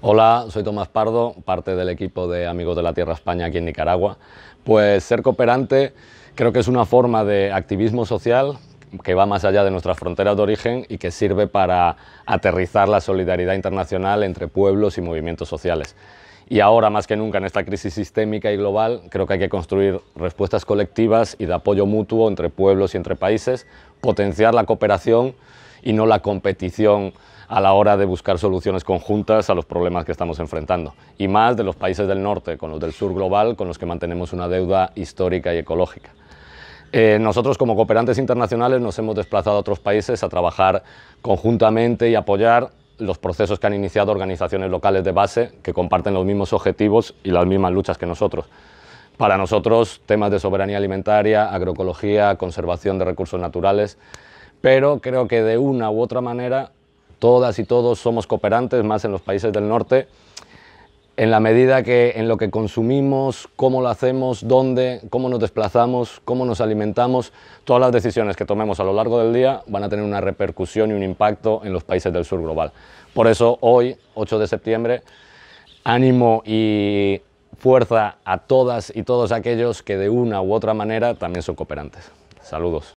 Hola, soy Tomás Pardo, parte del equipo de Amigos de la Tierra España aquí en Nicaragua. Pues ser cooperante creo que es una forma de activismo social que va más allá de nuestras fronteras de origen y que sirve para aterrizar la solidaridad internacional entre pueblos y movimientos sociales. Y ahora, más que nunca, en esta crisis sistémica y global, creo que hay que construir respuestas colectivas y de apoyo mutuo entre pueblos y entre países, potenciar la cooperación y no la competición a la hora de buscar soluciones conjuntas a los problemas que estamos enfrentando, y más de los países del norte con los del sur global, con los que mantenemos una deuda histórica y ecológica. Eh, nosotros como cooperantes internacionales nos hemos desplazado a otros países a trabajar conjuntamente y apoyar los procesos que han iniciado organizaciones locales de base que comparten los mismos objetivos y las mismas luchas que nosotros. Para nosotros, temas de soberanía alimentaria, agroecología, conservación de recursos naturales, pero creo que de una u otra manera todas y todos somos cooperantes, más en los países del norte, en la medida que en lo que consumimos, cómo lo hacemos, dónde, cómo nos desplazamos, cómo nos alimentamos, todas las decisiones que tomemos a lo largo del día van a tener una repercusión y un impacto en los países del sur global. Por eso hoy, 8 de septiembre, ánimo y fuerza a todas y todos aquellos que de una u otra manera también son cooperantes. Saludos.